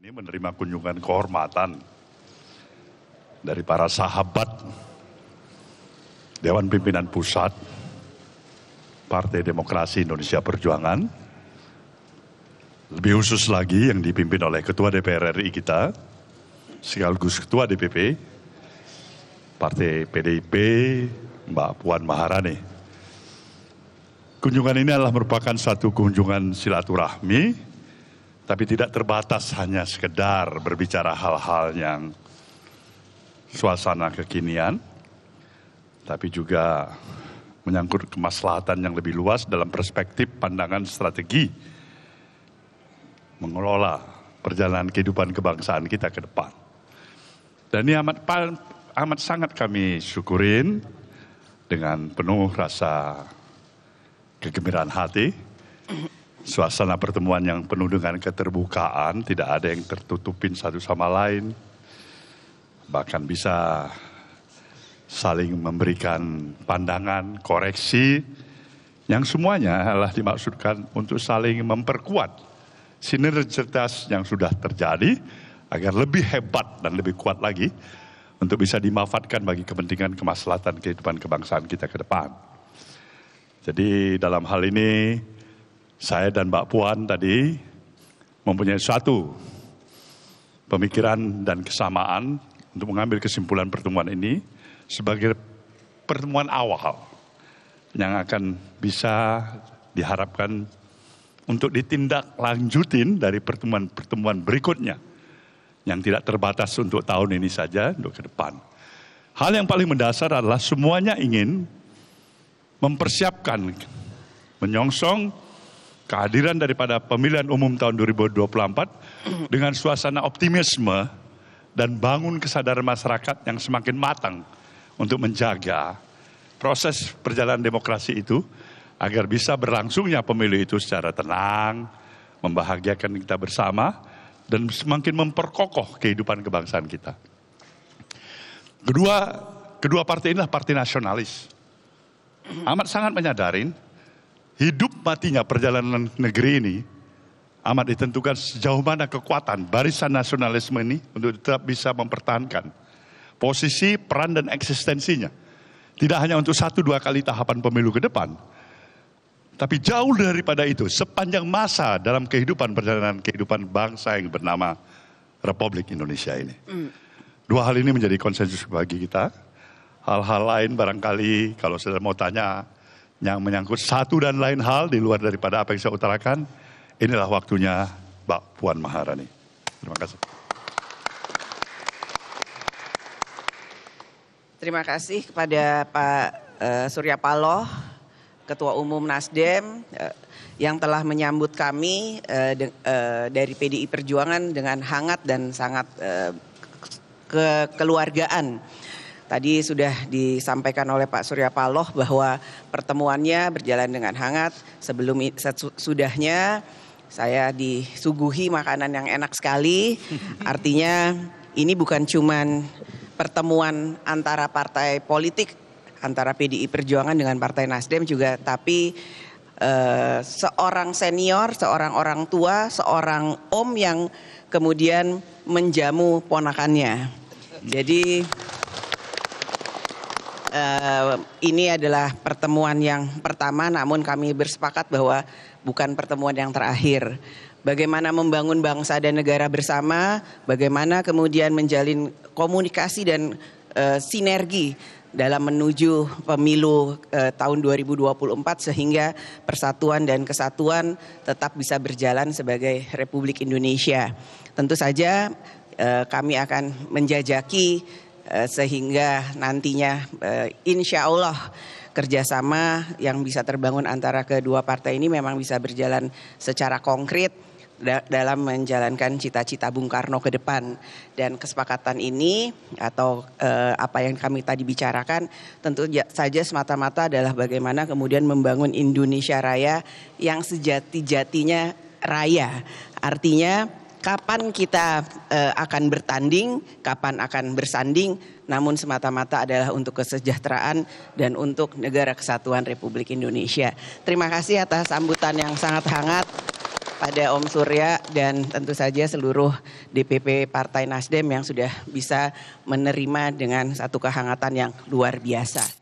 Ini menerima kunjungan kehormatan dari para sahabat Dewan Pimpinan Pusat Partai Demokrasi Indonesia Perjuangan. Lebih khusus lagi yang dipimpin oleh Ketua DPR RI kita, sekaligus Ketua DPP, Partai PDIP, Mbak Puan Maharani. Kunjungan ini adalah merupakan satu kunjungan silaturahmi tapi tidak terbatas hanya sekedar berbicara hal-hal yang suasana kekinian, tapi juga menyangkut kemaslahatan yang lebih luas dalam perspektif pandangan strategi mengelola perjalanan kehidupan kebangsaan kita ke depan. Dan ini amat amat sangat kami syukurin dengan penuh rasa kegembiraan hati suasana pertemuan yang penuh dengan keterbukaan, tidak ada yang tertutupin satu sama lain. Bahkan bisa saling memberikan pandangan, koreksi, yang semuanya adalah dimaksudkan untuk saling memperkuat sinergitas yang sudah terjadi agar lebih hebat dan lebih kuat lagi untuk bisa dimanfaatkan bagi kepentingan kemaslahatan kehidupan kebangsaan kita ke depan. Jadi dalam hal ini saya dan Mbak Puan tadi mempunyai suatu pemikiran dan kesamaan untuk mengambil kesimpulan pertemuan ini sebagai pertemuan awal yang akan bisa diharapkan untuk ditindak lanjutin dari pertemuan-pertemuan berikutnya yang tidak terbatas untuk tahun ini saja untuk ke depan. Hal yang paling mendasar adalah semuanya ingin mempersiapkan menyongsong kehadiran daripada pemilihan umum tahun 2024 dengan suasana optimisme dan bangun kesadaran masyarakat yang semakin matang untuk menjaga proses perjalanan demokrasi itu agar bisa berlangsungnya pemilu itu secara tenang, membahagiakan kita bersama, dan semakin memperkokoh kehidupan kebangsaan kita. Kedua, kedua partai inilah partai nasionalis. Amat sangat menyadarin hidup matinya perjalanan negeri ini amat ditentukan sejauh mana kekuatan barisan nasionalisme ini untuk tetap bisa mempertahankan posisi, peran, dan eksistensinya. Tidak hanya untuk satu dua kali tahapan pemilu ke depan, tapi jauh daripada itu, sepanjang masa dalam kehidupan perjalanan kehidupan bangsa yang bernama Republik Indonesia ini. Hmm. Dua hal ini menjadi konsensus bagi kita. Hal-hal lain barangkali kalau saudara mau tanya yang menyangkut satu dan lain hal di luar daripada apa yang saya utarakan. Inilah waktunya Mbak Puan Maharani. Terima kasih. Terima kasih kepada Pak uh, Surya Paloh, Ketua Umum Nasdem, uh, yang telah menyambut kami uh, de, uh, dari PDI Perjuangan dengan hangat dan sangat uh, ke kekeluargaan. Tadi sudah disampaikan oleh Pak Surya Paloh bahwa pertemuannya berjalan dengan hangat. Sebelum sudahnya saya disuguhi makanan yang enak sekali. Artinya ini bukan cuman pertemuan antara partai politik antara PDI Perjuangan dengan Partai Nasdem juga tapi eh, seorang senior, seorang orang tua, seorang om yang kemudian menjamu ponakannya. Jadi Eh, ini adalah pertemuan yang pertama, namun kami bersepakat bahwa bukan pertemuan yang terakhir. Bagaimana membangun bangsa dan negara bersama, bagaimana kemudian menjalin komunikasi dan uh, sinergi dalam menuju pemilu uh, tahun 2024 sehingga persatuan dan kesatuan tetap bisa berjalan sebagai Republik Indonesia. Tentu saja uh, kami akan menjajaki Eh, sehingga nantinya eh, insya Allah kerjasama yang bisa terbangun antara kedua partai ini memang bisa berjalan secara konkret dalam menjalankan cita-cita Bung Karno ke depan dan kesepakatan ini atau eh, apa yang kami tadi bicarakan tentu saja semata-mata adalah bagaimana kemudian membangun Indonesia Raya yang sejati-jatinya raya artinya kapan kita uh, akan bertanding, kapan akan bersanding, namun semata-mata adalah untuk kesejahteraan dan untuk negara kesatuan Republik Indonesia. Terima kasih atas sambutan yang sangat hangat pada Om Surya dan tentu saja seluruh DPP Partai Nasdem yang sudah bisa menerima dengan satu kehangatan yang luar biasa.